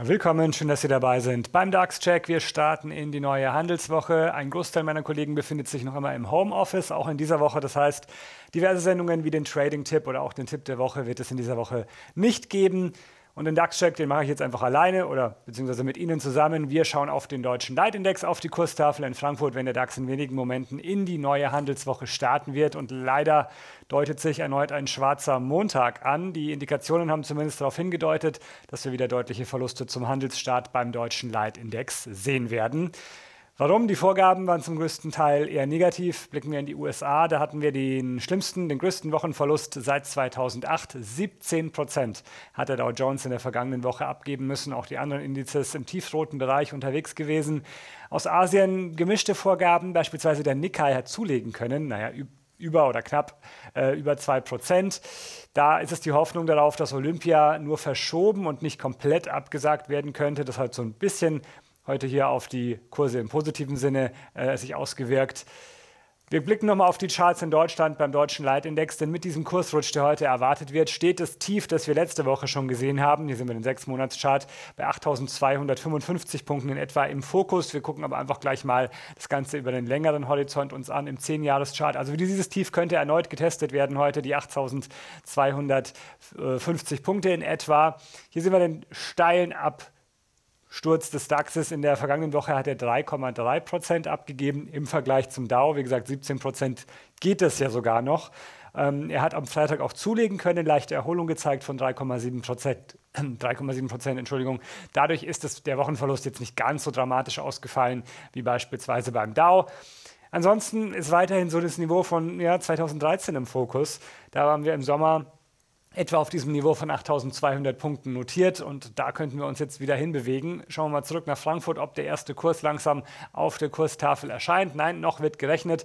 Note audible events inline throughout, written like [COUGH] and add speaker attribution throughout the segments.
Speaker 1: Willkommen, schön, dass Sie dabei sind. Beim DAX-Check, wir starten in die neue Handelswoche. Ein Großteil meiner Kollegen befindet sich noch immer im Homeoffice, auch in dieser Woche. Das heißt, diverse Sendungen wie den Trading-Tipp oder auch den Tipp der Woche wird es in dieser Woche nicht geben. Und den DAX-Check, den mache ich jetzt einfach alleine oder beziehungsweise mit Ihnen zusammen. Wir schauen auf den deutschen Leitindex, auf die Kurstafel in Frankfurt, wenn der DAX in wenigen Momenten in die neue Handelswoche starten wird. Und leider deutet sich erneut ein schwarzer Montag an. Die Indikationen haben zumindest darauf hingedeutet, dass wir wieder deutliche Verluste zum Handelsstart beim deutschen Leitindex sehen werden. Warum? Die Vorgaben waren zum größten Teil eher negativ. Blicken wir in die USA, da hatten wir den schlimmsten, den größten Wochenverlust seit 2008. 17 Prozent hat der Dow Jones in der vergangenen Woche abgeben müssen. Auch die anderen Indizes im tiefroten Bereich unterwegs gewesen. Aus Asien gemischte Vorgaben, beispielsweise der Nikkei hat zulegen können. Naja, über oder knapp äh, über 2 Prozent. Da ist es die Hoffnung darauf, dass Olympia nur verschoben und nicht komplett abgesagt werden könnte. Das hat so ein bisschen heute hier auf die Kurse im positiven Sinne äh, sich ausgewirkt. Wir blicken nochmal auf die Charts in Deutschland beim deutschen Leitindex, denn mit diesem Kursrutsch, der heute erwartet wird, steht das Tief, das wir letzte Woche schon gesehen haben. Hier sind wir den Sechsmonatschart bei 8.255 Punkten in etwa im Fokus. Wir gucken aber einfach gleich mal das Ganze über den längeren Horizont uns an im Zehnjahreschart. Also dieses Tief könnte erneut getestet werden heute, die 8.250 Punkte in etwa. Hier sehen wir den steilen Ab Sturz des DAXes in der vergangenen Woche hat er 3,3 Prozent abgegeben im Vergleich zum DAO. Wie gesagt, 17 Prozent geht es ja sogar noch. Ähm, er hat am Freitag auch zulegen können, leichte Erholung gezeigt von 3,7 Prozent. 3,7 [CLEARS THROAT] Prozent, Entschuldigung. Dadurch ist es, der Wochenverlust jetzt nicht ganz so dramatisch ausgefallen wie beispielsweise beim DAO. Ansonsten ist weiterhin so das Niveau von ja, 2013 im Fokus. Da waren wir im Sommer etwa auf diesem Niveau von 8200 Punkten notiert und da könnten wir uns jetzt wieder hinbewegen. Schauen wir mal zurück nach Frankfurt, ob der erste Kurs langsam auf der Kurstafel erscheint. Nein, noch wird gerechnet.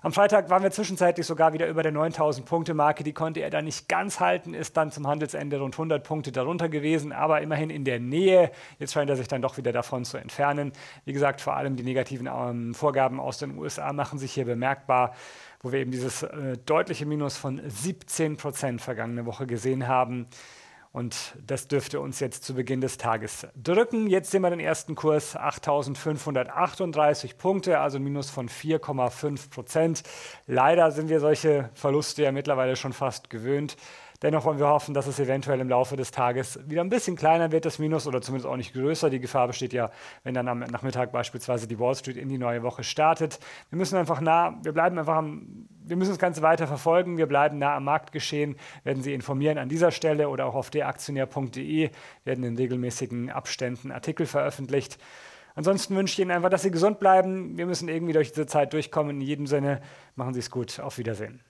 Speaker 1: Am Freitag waren wir zwischenzeitlich sogar wieder über der 9000-Punkte-Marke. Die konnte er da nicht ganz halten, ist dann zum Handelsende rund 100 Punkte darunter gewesen, aber immerhin in der Nähe. Jetzt scheint er sich dann doch wieder davon zu entfernen. Wie gesagt, vor allem die negativen ähm, Vorgaben aus den USA machen sich hier bemerkbar wo wir eben dieses äh, deutliche Minus von 17 Prozent vergangene Woche gesehen haben. Und das dürfte uns jetzt zu Beginn des Tages drücken. Jetzt sehen wir den ersten Kurs 8538 Punkte, also ein Minus von 4,5 Prozent. Leider sind wir solche Verluste ja mittlerweile schon fast gewöhnt. Dennoch wollen wir hoffen, dass es eventuell im Laufe des Tages wieder ein bisschen kleiner wird, das Minus, oder zumindest auch nicht größer. Die Gefahr besteht ja, wenn dann am Nachmittag beispielsweise die Wall Street in die neue Woche startet. Wir müssen einfach nah, wir bleiben einfach am wir müssen das Ganze weiter verfolgen. Wir bleiben nah am Marktgeschehen, werden Sie informieren an dieser Stelle oder auch auf deaktionär.de, werden in regelmäßigen Abständen Artikel veröffentlicht. Ansonsten wünsche ich Ihnen einfach, dass Sie gesund bleiben. Wir müssen irgendwie durch diese Zeit durchkommen. In jedem Sinne, machen Sie es gut. Auf Wiedersehen.